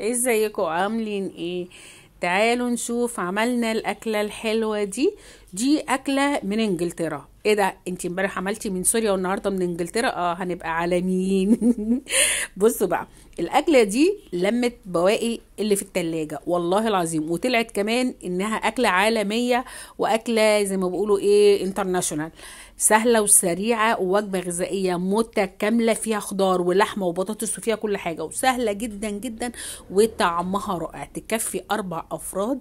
ازيكم عاملين ايه تعالوا نشوف عملنا الاكله الحلوه دي دي اكله من انجلترا ايه ده انت امبارح عملتي من سوريا والنهارده من انجلترا اه هنبقى عالميين بصوا بقى الاكله دي لمت بواقي اللي في التلاجة والله العظيم وطلعت كمان انها اكله عالميه واكله زي ما بيقولوا ايه انترناشونال سهله وسريعه ووجبه غذائيه متكامله فيها خضار ولحمه وبطاطس وفيها كل حاجه وسهله جدا جدا وطعمها رائع تكفي اربع افراد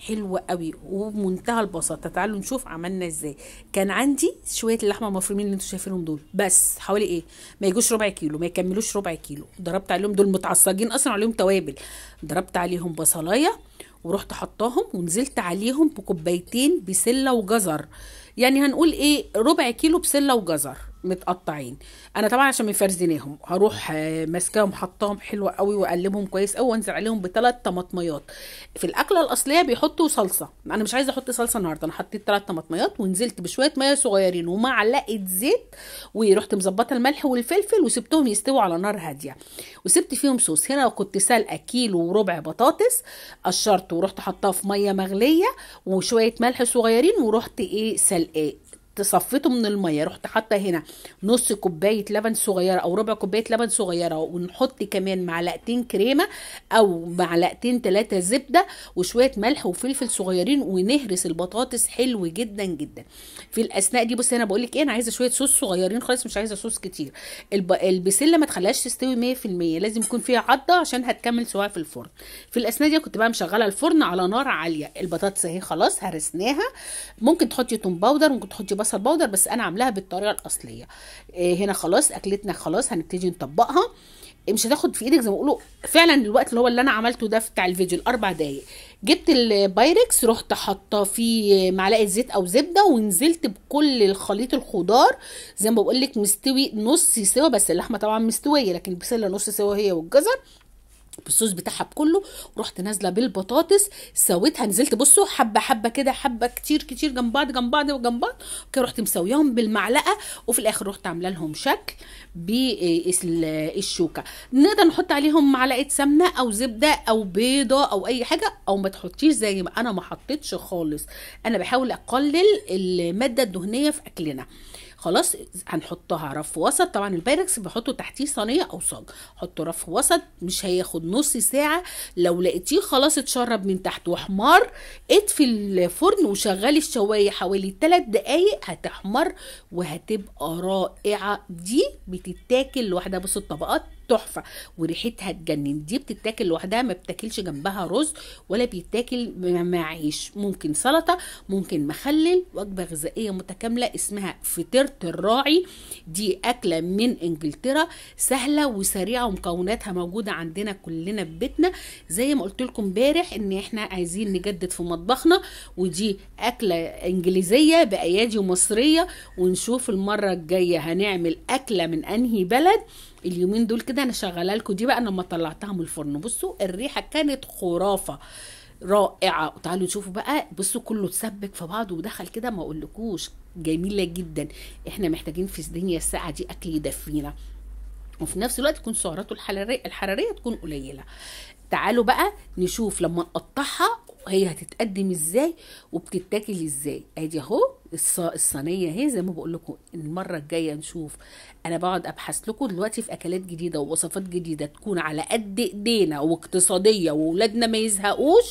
حلوه قوي وبمنتهى البساطه تعالوا نشوف عملنا ازاي كان عندي شويه اللحمه المفرومين اللي انتوا شايفينهم دول بس حوالي ايه ما يجوش ربع كيلو ما يكملوش ربع كيلو ضربت عليهم دول متعصجين اصلا عليهم توابل ضربت عليهم بصلايه ورحت حطاهم ونزلت عليهم بكوبايتين بسله وجزر يعني هنقول ايه ربع كيلو بسله وجزر متقطعين انا طبعا عشان مفرزناهم هروح آه، ماسكاهم حطاهم حلوه قوي واقلبهم كويس قوي وانزل عليهم بثلاث طماطميات في الاكله الاصليه بيحطوا صلصه انا مش عايزه احط صلصه النهارده انا حطيت ثلاث طماطميات ونزلت بشويه ميه صغيرين ومعلقه زيت ورحت مظبطه الملح والفلفل وسبتهم يستووا على نار هاديه وسبت فيهم صوص هنا كنت سالقه كيلو وربع بطاطس قشرته ورحت حطاه في ميه مغليه وشويه ملح صغيرين ورحت ايه سلقاه صفيته من الميه رحت حاطه هنا نص كوبايه لبن صغيره او ربع كوبايه لبن صغيره ونحط كمان معلقتين كريمه او معلقتين ثلاثه زبده وشويه ملح وفلفل صغيرين ونهرس البطاطس حلو جدا جدا في الاثناء دي بصي انا بقول لك ايه انا عايزه شويه صوص صغيرين خالص مش عايزه صوص كتير الب... البسله ما تخليهاش تستوي 100% لازم يكون فيها عضه عشان هتكمل سواها في الفرن في الاثناء دي كنت بقى مشغله الفرن على نار عاليه البطاطس اهي خلاص هرسناها ممكن تحطي توم باودر ممكن تحطي البصل بودر بس انا عاملاها بالطريقه الاصليه آه، هنا خلاص اكلتنا خلاص هنبتدي نطبقها مش هتاخد في ايدك زي ما بقولوا فعلا الوقت اللي هو اللي انا عملته ده بتاع الفيديو الاربع دقايق جبت البايركس رحت حاطه فيه معلقه زيت او زبده ونزلت بكل الخليط الخضار زي ما بقول لك مستوي نص سوا بس اللحمه طبعا مستويه لكن البسله نص سوا هي والجزر بالصوص بتاعها بكله ورحت نازله بالبطاطس سويتها نزلت بصوا حبه حبه كده حبه كتير كتير جنب بعض جنب بعض وجنب بعض كده رحت مسوياهم بالمعلقه وفي الاخر رحت عامله لهم شكل بالشوكه نقدر نحط عليهم معلقه سمنه او زبده او بيضه او اي حاجه او ما تحطيش زي ما انا ما حطيتش خالص انا بحاول اقلل الماده الدهنيه في اكلنا خلاص هنحطها رف وسط طبعا البايركس بحطه تحتيه صينيه او صاج حطه رف وسط مش هياخد نص ساعه لو لقيتيه خلاص اتشرب من تحت وحمار اطفي الفرن وشغلي الشوايه حوالي 3 دقايق هتحمر وهتبقى رائعه دي بتتاكل لوحدها بس الطبقات تحفه وريحتها تجنن دي بتتاكل لوحدها ما بتاكلش جنبها رز ولا بيتاكل مع عيش ممكن سلطه ممكن مخلل وجبه غذائيه متكامله اسمها فطيره الراعي دي اكله من انجلترا سهله وسريعه ومكوناتها موجوده عندنا كلنا في بيتنا زي ما قلت لكم امبارح ان احنا عايزين نجدد في مطبخنا ودي اكله انجليزيه بايادي مصريه ونشوف المره الجايه هنعمل اكله من انهي بلد اليومين دول كده انا شغاله لكم دي بقى انا لما طلعتها من الفرن بصوا الريحه كانت خرافه رائعه وتعالوا شوفوا بقى بصوا كله اتسبك في بعضه ودخل كده ما اقولكوش جميله جدا احنا محتاجين في الدنيا الساعه دي اكل يدفينا وفي نفس الوقت تكون سعراته الحراريه الحراريه تكون قليله تعالوا بقى نشوف لما نقطعها هي هتتقدم ازاي وبتتاكل ازاي ادي اهو الصينيه هي زي ما بقول لكم المره الجايه نشوف انا بقعد ابحث لكم دلوقتي في اكلات جديده ووصفات جديده تكون على قد ايدينا واقتصاديه واولادنا ما يزهقوش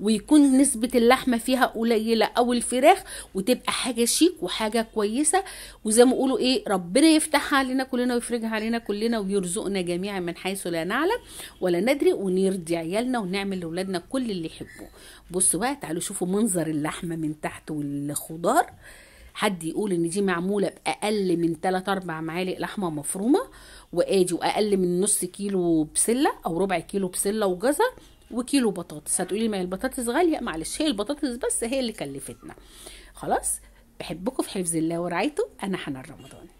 ويكون نسبه اللحمه فيها قليله او الفراخ وتبقى حاجه شيك وحاجه كويسه وزي ما بيقولوا ايه ربنا يفتحها علينا كلنا ويفرجها علينا كلنا ويرزقنا جميعا من حيث لا نعلم ولا ندري ونرضي عيالنا ونعمل لاولادنا كل اللي يحبوه بصوا بقى تعالوا شوفوا منظر اللحمه من تحت والخضار حد يقول ان دي معموله باقل من 3 4 معالق لحمه مفرومه وادي واقل من نص كيلو بسله او ربع كيلو بسله وجزر وكيلو بطاطس هتقولي ما البطاطس غاليه معلش هي البطاطس بس هي اللي كلفتنا خلاص بحبكم في حفظ الله ورعايته انا حنان رمضان